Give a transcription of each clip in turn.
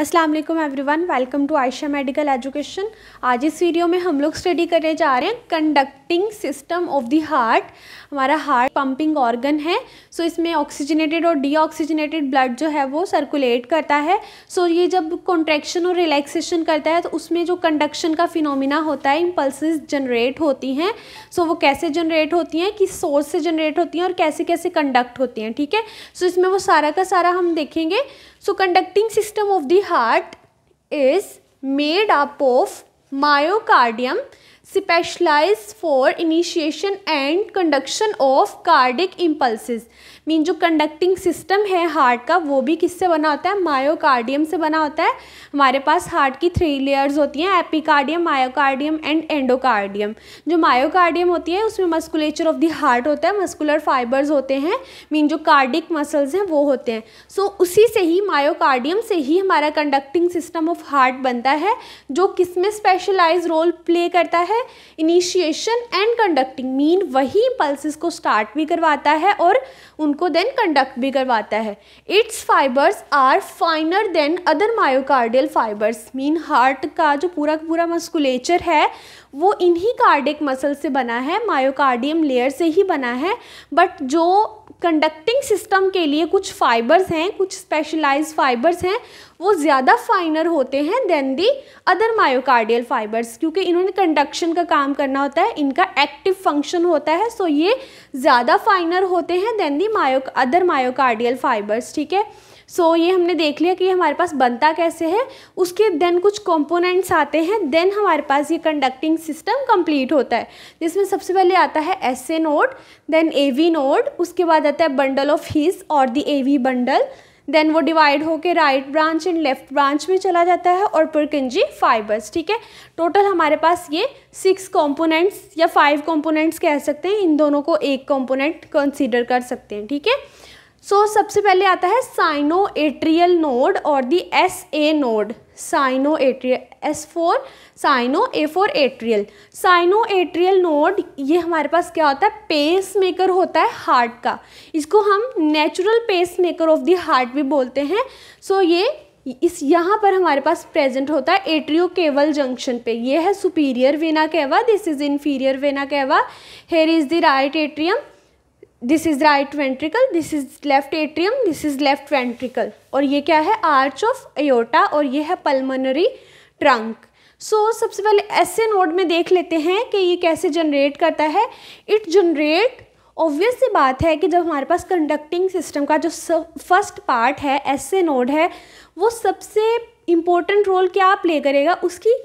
Aslam everyone welcome to Ayesha medical education आज इस video में हम लोग स्टडी करने जा रहे हैं conducting system of the heart हमारा हार्ट पंपिंग ऑर्गन है सो so, इसमें ऑक्सीजनेटेड और डीऑक्सीजनेटेड ब्लड जो है वो सर्कुलेट करता है सो so, ये जब कॉन्ट्रैक्शन और रिलैक्सेशन करता है तो उसमें जो कंडक्शन का फिनोमिना होता है इम्पल्सिस जनरेट होती हैं सो so, वो कैसे जनरेट होती हैं किस सोर्स से जनरेट होती हैं और कैसे कैसे कंडक्ट होती हैं ठीक है सो so, इसमें वो सारा का सारा हम देखेंगे So conducting system of the heart is made up of myocardium specialise for initiation and conduction of cardiac impulses mean जो कंडक्टिंग सिस्टम है हार्ट का वो भी किससे बना होता है मायोकार्डियम से बना होता है हमारे पास हार्ट की थ्री लेयर्स होती हैं एपिकार्डियम मायोकार्डियम एंड एंडोकार्डियम जो मायोकार्डियम होती है उसमें मस्कुलेचर ऑफ द हार्ट होता है मस्कुलर फाइबर्स होते हैं मीन जो कार्डिक मसल्स हैं वो होते हैं सो so, उसी से ही मायोकार्डियम से ही हमारा कंडक्टिंग सिस्टम ऑफ हार्ट बनता है जो किस में स्पेशलाइज रोल प्ले करता है है इनिशिएशन एंड कंडक्टिंग मीन वही पल्सेस को स्टार्ट भी करवाता है और उनको देन कंडक्ट भी करवाता है its fibres are finer than other myocardial fibres mean heart का जो पूरा पूरा मस्कुलेचर है वो इन्हीं कार्डिक मसल से बना है मायोकार्डियम लेयर से ही बना है बट जो कंडक्टिंग सिस्टम के लिए कुछ फाइबर्स हैं कुछ स्पेशलाइज फाइबर्स हैं वो ज़्यादा फाइनर होते हैं than the other myocardial fibres क्योंकि इन्होंने कंडक्शन का काम करना होता है इनका एक्टिव फंक्शन होता है सो ये ज़्यादा फाइनर होते हैं than the myo other myocardial fibres ठीक है सो so, ये हमने देख लिया कि हमारे पास बनता कैसे है उसके देन कुछ कंपोनेंट्स आते हैं देन हमारे पास ये कंडक्टिंग सिस्टम कंप्लीट होता है जिसमें सबसे पहले आता है S A node then A V node उसके बाद आता है बंडल ऑफ हिज और the A V bundle then वो डिवाइड होकर right branch and left branch में चला जाता है और पुरकंजी फाइबर्स ठीक है टोटल हमारे पास ये सिक्स कॉम्पोनेंट्स या फाइव कॉम्पोनेंट्स कह सकते हैं इन दोनों को एक कॉम्पोनेंट कंसिडर कर सकते हैं ठीक है सो so, सबसे पहले आता है साइनो एट्रियल नोड और the S A node sino atrial S for sino A for atrial sino atrial node ये हमारे पास क्या होता है पेस मेकर होता है हार्ट का इसको हम natural pacemaker of the heart भी बोलते हैं सो so, ये इस यहाँ पर हमारे पास प्रेजेंट होता है एट्रियो केवल जंक्शन पे ये है superior vena cava this is inferior vena cava here is the right atrium this is right ventricle this is left atrium this is left ventricle और ये क्या है आर्च ऑफ एयोटा और ये है पल्मोनरी ट्रंक सो so, सबसे पहले ऐसे नोड में देख लेते हैं कि ये कैसे जनरेट करता है इट जनरेट ऑब्वियस सी बात है कि जब हमारे पास कंडक्टिंग सिस्टम का जो फर्स्ट पार्ट है ऐसे नोड है वो सबसे इम्पोर्टेंट रोल क्या प्ले करेगा उसकी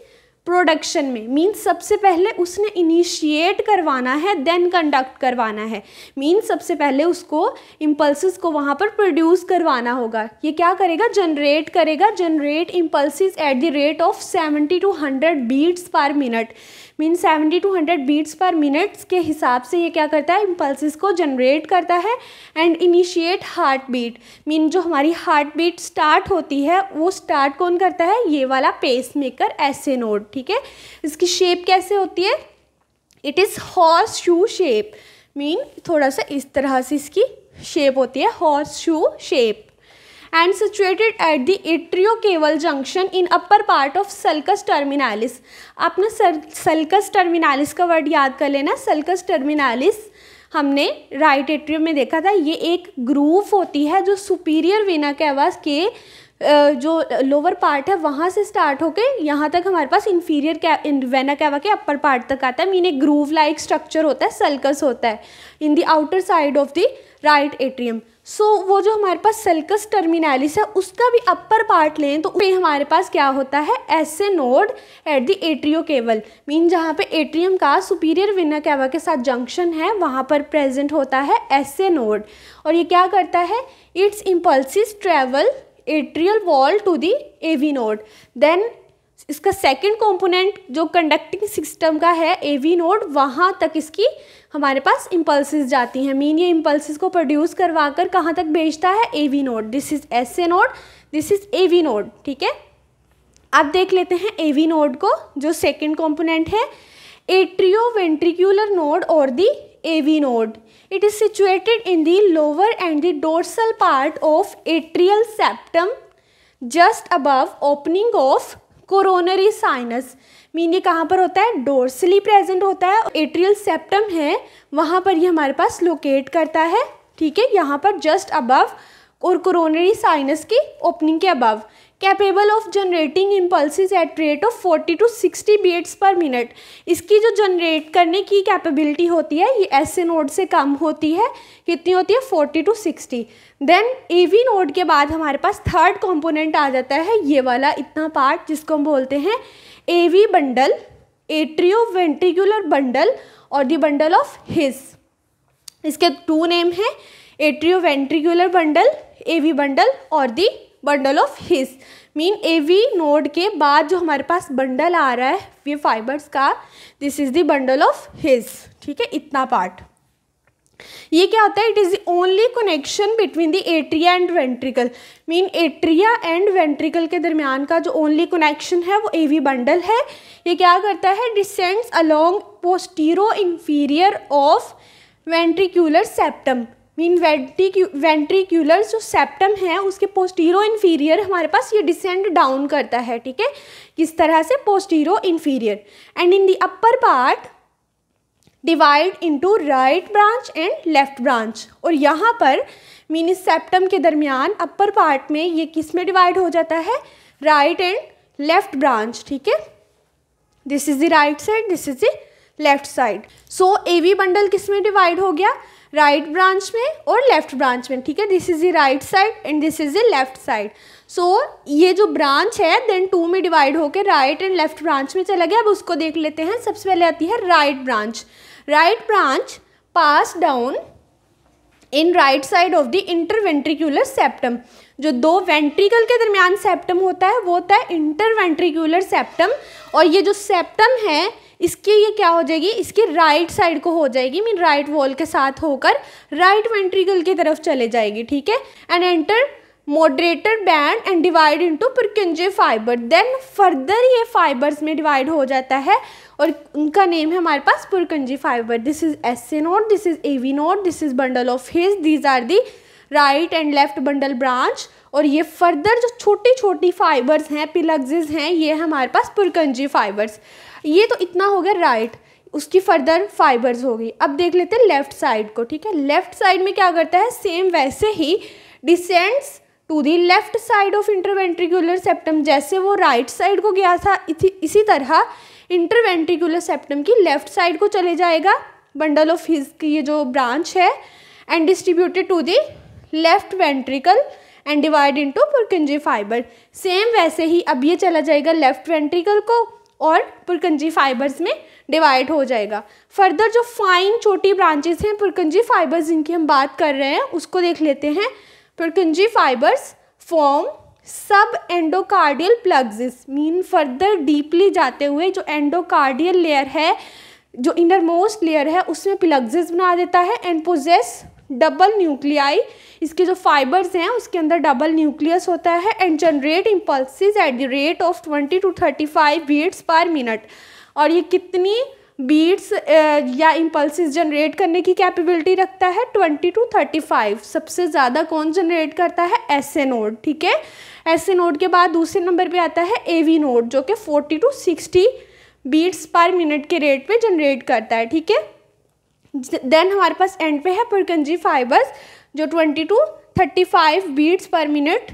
प्रोडक्शन में मीन्स सबसे पहले उसने इनिशिएट करवाना है देन कंडक्ट करवाना है मीन्स सबसे पहले उसको इम्पल्सिस को वहाँ पर प्रोड्यूस करवाना होगा ये क्या करेगा जनरेट करेगा generate impulses at the rate of seventy to hundred beats per minute mean seventy to hundred beats per minutes के हिसाब से ये क्या करता है इम्पल्सिस को जनरेट करता है and initiate heart beat mean जो हमारी हार्ट बीट स्टार्ट होती है वो स्टार्ट कौन करता है ये वाला पेस मेकर ऐसे नोट ठीक है इसकी शेप कैसे होती है it is horseshoe shape मीन थोड़ा सा इस तरह से इसकी शेप होती है horseshoe shape and situated at the atrio caval junction in upper part of sulcus terminalis आपने सर सल्कस टर्मिनालिस का वर्ड याद कर लेना सल्कस टर्मिनालिस हमने राइट right एट्रियम में देखा था ये एक ग्रूफ होती है जो सुपीरियर वेना कैवास के जो लोअर पार्ट है वहाँ से स्टार्ट होके यहाँ तक हमारे पास इन्फीरियर वेना कैवा के अपर पार्ट तक आता है मीन एक ग्रूव लाइक स्ट्रक्चर होता है सल्कस होता है in the outer side of the right atrium so वो जो हमारे पास सल्कस टर्मिनालिस है उसका भी अपर पार्ट लें तो पे हमारे पास क्या होता है ऐसे node at the atrio caval mean जहाँ पे एट्रियम का सुपीरियर विना कैवा के साथ जंक्शन है वहाँ पर प्रेजेंट होता है ऐसे नोड और ये क्या करता है its impulses travel wall to the A V node then इसका सेकेंड कॉम्पोनेंट जो कंडक्टिंग सिस्टम का है एवी नोड वहाँ तक इसकी हमारे पास इम्पल्सेस जाती हैं मीन ये इम्पल्सिस को प्रोड्यूस करवा कर कहाँ तक भेजता है AV node this is S A node this is A V node ठीक है अब देख लेते हैं एवी नोड को जो सेकेंड कॉम्पोनेंट है एट्रियो वेंट्रिक्यूलर नोड और the AV node. It is situated in the lower and the dorsal part of atrial septum just above opening of coronary sinus mean ये कहाँ पर होता है डोर्सली प्रेजेंट होता है एट्रियल सेप्टम है वहाँ पर ये हमारे पास लोकेट करता है ठीक है यहाँ पर जस्ट अबव और कोरोनरी साइनस की ओपनिंग के above capable of generating impulses at rate of 40 to 60 beats per minute इसकी जो जनरेट करने की कैपेबिलिटी होती है ये ऐसे नोड से कम होती है कितनी होती है 40 to 60 then A V node के बाद हमारे पास थर्ड कंपोनेंट आ जाता है ये वाला इतना पार्ट जिसको हम बोलते हैं A V bundle atrio ventricular bundle और दी बंडल ऑफ हिज इसके टू नेम हैं atrio ventricular bundle A V bundle और the bundle of His mean AV node के बाद जो हमारे पास बंडल आ रहा है ये फाइबर्स का this is the bundle of His ठीक है इतना पार्ट ये क्या होता है it is the only connection between the atria and ventricle mean atria and ventricle के दरमियान का जो ओनली कनेक्शन है वो एवी बंडल है ये क्या करता है descends along postero inferior of ventricular septum mean ventri ventricular जो सेप्टम है उसके पोस्टीरो इन्फीरियर हमारे पास ये डिसेंड डाउन करता है ठीक है किस तरह से postero inferior and in the upper part divide into right branch and left branch और यहाँ पर मीन इस सेप्टम के दरमियान अपर पार्ट में ये किस में डिवाइड हो जाता है राइट एंड लेफ्ट ब्रांच ठीक है this is the right side this is the left side so A V bundle किस में डिवाइड हो गया राइट ब्रांच में और लेफ्ट ब्रांच में ठीक है this is a right side and this is a left side so ये जो ब्रांच है देन टू में डिवाइड होकर राइट एंड लेफ्ट ब्रांच में चला गया अब उसको देख लेते हैं सबसे पहले आती है right branch right branch pass down in right side of the interventricular septum जो दो वेंट्रिकल के दरमियान सेप्टम होता है वो होता है इंटरवेंट्रिकुलर सेप्टम और ये जो सेप्टम है इसकी ये क्या हो जाएगी इसके राइट साइड को हो जाएगी मीन राइट वॉल के साथ होकर राइट वेंट्रिकल की तरफ चले जाएगी ठीक है and enter moderator band and divide into Purkinje fibre then further ये फाइबर्स में डिवाइड हो जाता है और उनका नेम है हमारे पास Purkinje fibre this is S A node this is A V node this is bundle of His these are the right and left bundle branch और ये फर्दर जो छोटी छोटी फाइबर्स हैं पिलग्जिस हैं ये हमारे पास पुरकंजी फाइबर्स ये तो इतना हो गया राइट उसकी फर्दर फाइबर्स होगी अब देख लेते हैं लेफ़्ट साइड को ठीक है लेफ़्ट साइड में क्या करता है सेम वैसे ही descends to the left side of interventricular septum जैसे वो राइट right साइड को गया था इसी इसी तरह इंटरवेंट्रिकुलर सेप्टम की लेफ़्ट साइड को चले जाएगा बंडल ऑफ हिज की ये जो ब्रांच है and distributed to the left ventricle and divide into Purkinje fibre same वैसे ही अब ये चला जाएगा लेफ्ट वेंट्रिकल को और पुरकंजी फाइबर्स में डिवाइड हो जाएगा फर्दर जो फाइन छोटी ब्रांचेस हैं पुरकंजी फाइबर्स जिनकी हम बात कर रहे हैं उसको देख लेते हैं Purkinje fibres form sub endocardial plexus mean further deeply जाते हुए जो एंडोकार्डियल लेयर है जो इनर मोस्ट लेयर है उसमें प्लग्स बना देता है एंड पोजेस डबल न्यूक्लियाई इसके जो फाइबर्स हैं उसके अंदर डबल न्यूक्लियस होता है and generate impulses at the rate of twenty to thirty five beats per minute और ये कितनी बीट्स या इम्पल्सिस जनरेट करने की कैपेबिलिटी रखता है ट्वेंटी टू थर्टी फाइव सबसे ज़्यादा कौन जनरेट करता है एस ए नोड ठीक है एस ए नोड के बाद दूसरे नंबर पर आता है ए वी नोड जो कि forty to sixty beats per minute के रेट पर जनरेट करता है ठीक है देन हमारे पास एंड पे है पुरकंजी फाइबर्स जो twenty to thirty five beats per minute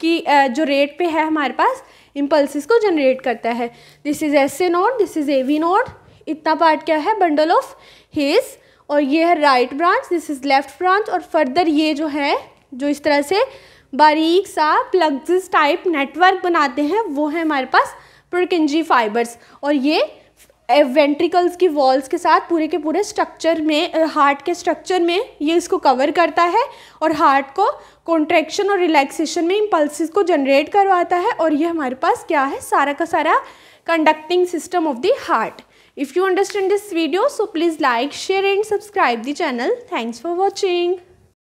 की जो रेट पे है हमारे पास इम्पल्सिस को जनरेट करता है this is S A node this is A V node इतना पार्ट क्या है बंडल ऑफ हिज और ये है right branch this is left branch और फर्दर ये जो है जो इस तरह से बारीक सा प्लग्स टाइप नेटवर्क बनाते हैं वो है हमारे पास प्रोकिंजी फाइबर्स और ये वेंट्रिकल्स की वॉल्स के साथ पूरे के पूरे स्ट्रक्चर में हार्ट के स्ट्रक्चर में ये इसको कवर करता है और हार्ट को कॉन्ट्रैक्शन और रिलैक्सेशन में इम्पल्सिस को जनरेट करवाता है और ये हमारे पास क्या है सारा का सारा conducting system of the heart if you understand this video so please like share and subscribe the channel thanks for watching